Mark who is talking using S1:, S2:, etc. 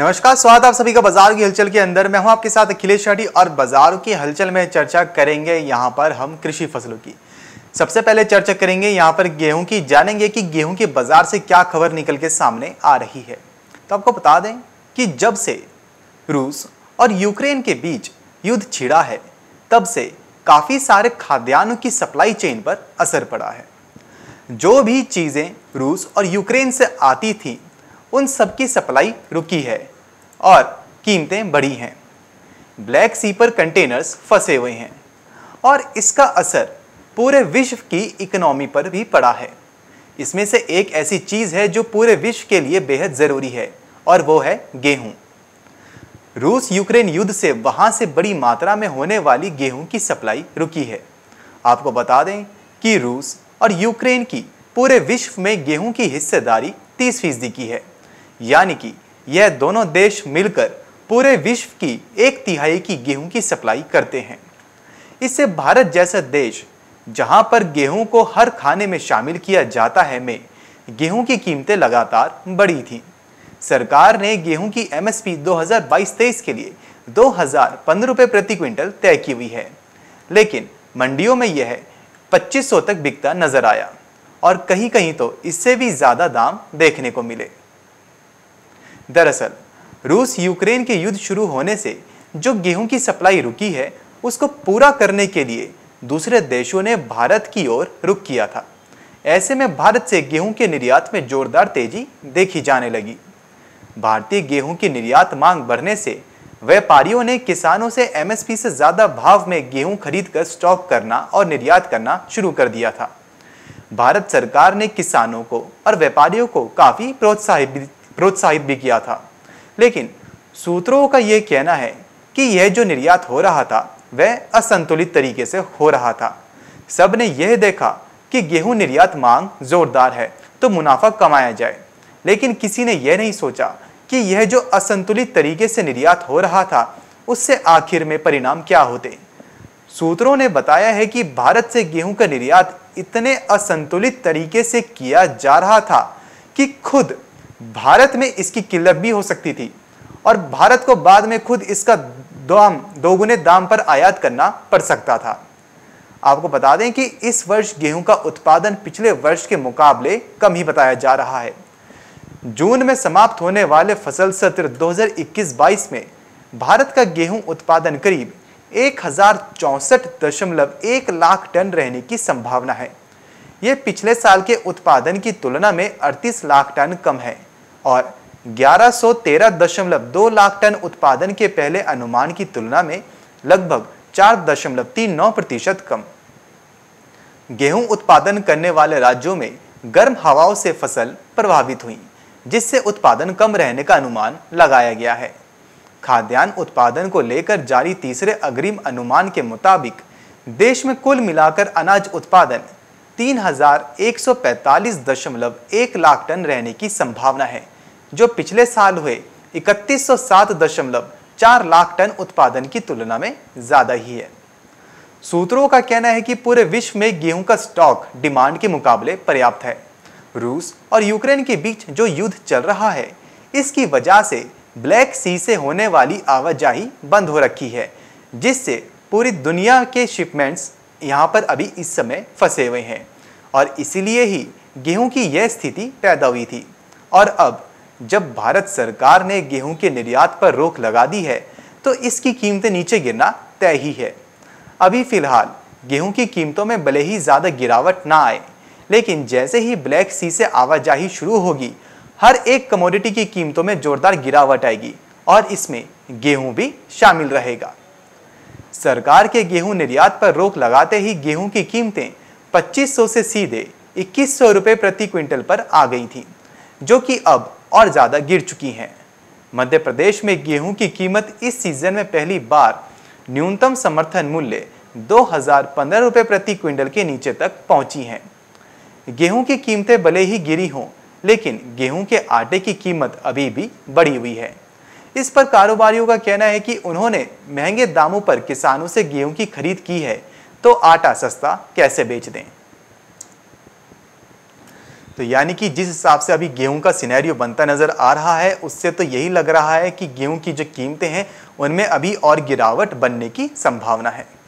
S1: नमस्कार स्वागत आप सभी का बाजार की हलचल के अंदर मैं हूं आपके साथ अखिलेश शाठी और बाजार की हलचल में चर्चा करेंगे यहां पर हम कृषि फसलों की सबसे पहले चर्चा करेंगे यहां पर गेहूं की जानेंगे कि गेहूं के बाजार से क्या खबर निकल के सामने आ रही है तो आपको बता दें कि जब से रूस और यूक्रेन के बीच युद्ध छिड़ा है तब से काफ़ी सारे खाद्यान्न की सप्लाई चेन पर असर पड़ा है जो भी चीज़ें रूस और यूक्रेन से आती थी उन सब की सप्लाई रुकी है और कीमतें बढ़ी हैं ब्लैक सी पर कंटेनर्स फंसे हुए हैं और इसका असर पूरे विश्व की इकोनॉमी पर भी पड़ा है इसमें से एक ऐसी चीज़ है जो पूरे विश्व के लिए बेहद ज़रूरी है और वो है गेहूँ रूस यूक्रेन युद्ध से वहाँ से बड़ी मात्रा में होने वाली गेहूं की सप्लाई रुकी है आपको बता दें कि रूस और यूक्रेन की पूरे विश्व में गेहूं की हिस्सेदारी तीस फीसदी की है यानी कि यह दोनों देश मिलकर पूरे विश्व की एक तिहाई की गेहूं की सप्लाई करते हैं इससे भारत जैसा देश जहां पर गेहूं को हर खाने में शामिल किया जाता है में गेहूं की कीमतें लगातार बढ़ी थीं सरकार ने गेहूं की एमएसपी 2022-23 के लिए दो हजार रुपये प्रति क्विंटल तय की हुई है लेकिन मंडियों में यह 2500 तक बिकता नजर आया और कहीं कहीं तो इससे भी ज़्यादा दाम देखने को मिले दरअसल रूस यूक्रेन के युद्ध शुरू होने से जो गेहूं की सप्लाई रुकी है उसको पूरा करने के लिए दूसरे देशों ने भारत की ओर रुख किया था ऐसे में भारत से गेहूं के निर्यात में जोरदार तेजी देखी जाने लगी भारतीय गेहूं की निर्यात मांग बढ़ने से व्यापारियों ने किसानों से एमएसपी से ज़्यादा भाव में गेहूं कर स्टॉक करना और निर्यात करना शुरू कर दिया था भारत सरकार ने किसानों को और व्यापारियों को काफ़ी प्रोत्साहित प्रोत्साहित भी किया था लेकिन सूत्रों का यह कहना है कि यह जो निर्यात हो रहा था वह असंतुलित तरीके से हो रहा था सब ने यह देखा कि गेहूं निर्यात मांग जोरदार है तो मुनाफा कमाया जाए लेकिन किसी ने यह नहीं सोचा कि यह जो असंतुलित तरीके से निर्यात हो रहा था उससे आखिर में परिणाम क्या होते सूत्रों ने बताया है कि भारत से गेहूं का निर्यात इतने असंतुलित तरीके से किया जा रहा था कि खुद भारत में इसकी किल्लत भी हो सकती थी और भारत को बाद में खुद इसका दाम दोगुने दाम पर आयात करना पड़ सकता था आपको बता दें कि इस वर्ष गेहूं का उत्पादन पिछले वर्ष के मुकाबले कम ही बताया जा रहा है जून में समाप्त होने वाले फसल सत्र 2021-22 में भारत का गेहूं उत्पादन करीब एक लाख टन रहने की संभावना है ये पिछले साल के उत्पादन की तुलना में 38 लाख टन कम है और 1113.2 लाख टन उत्पादन के पहले अनुमान की तुलना में लगभग 4.39 प्रतिशत कम गेहूं उत्पादन करने वाले राज्यों में गर्म हवाओं से फसल प्रभावित हुई जिससे उत्पादन कम रहने का अनुमान लगाया गया है खाद्यान्न उत्पादन को लेकर जारी तीसरे अग्रिम अनुमान के मुताबिक देश में कुल मिलाकर अनाज उत्पादन एक लाख टन रहने की संभावना है जो पिछले साल हुए इकतीस चार लाख टन उत्पादन की तुलना में ज्यादा ही है सूत्रों का कहना है कि पूरे विश्व में गेहूं का स्टॉक डिमांड के मुकाबले पर्याप्त है रूस और यूक्रेन के बीच जो युद्ध चल रहा है इसकी वजह से ब्लैक सी से होने वाली आवाजाही बंद हो रखी है जिससे पूरी दुनिया के शिपमेंट्स यहाँ पर अभी इस समय फंसे हुए हैं और इसीलिए ही गेहूं की यह स्थिति पैदा हुई थी और अब जब भारत सरकार ने गेहूं के निर्यात पर रोक लगा दी है तो इसकी कीमतें नीचे गिरना तय ही है अभी फिलहाल गेहूं की कीमतों में भले ही ज़्यादा गिरावट ना आए लेकिन जैसे ही ब्लैक सी से आवाजाही शुरू होगी हर एक कमोडिटी की कीमतों में जोरदार गिरावट आएगी और इसमें गेहूं भी शामिल रहेगा सरकार के गेहूं निर्यात पर रोक लगाते ही गेहूं की कीमतें 2500 से सीधे इक्कीस सौ रुपये प्रति क्विंटल पर आ गई थीं जो कि अब और ज़्यादा गिर चुकी हैं मध्य प्रदेश में गेहूं की कीमत इस सीजन में पहली बार न्यूनतम समर्थन मूल्य दो हज़ार रुपये प्रति क्विंटल के नीचे तक पहुंची हैं गेहूं की कीमतें भले ही गिरी हों लेकिन गेहूं के आटे की कीमत अभी भी बढ़ी हुई है इस पर कारोबारियों का कहना है कि उन्होंने महंगे दामों पर किसानों से गेहूं की खरीद की है तो आटा सस्ता कैसे बेच दें तो यानी कि जिस हिसाब से अभी गेहूं का सिनेरियो बनता नज़र आ रहा है उससे तो यही लग रहा है कि गेहूं की जो कीमतें हैं उनमें अभी और गिरावट बनने की संभावना है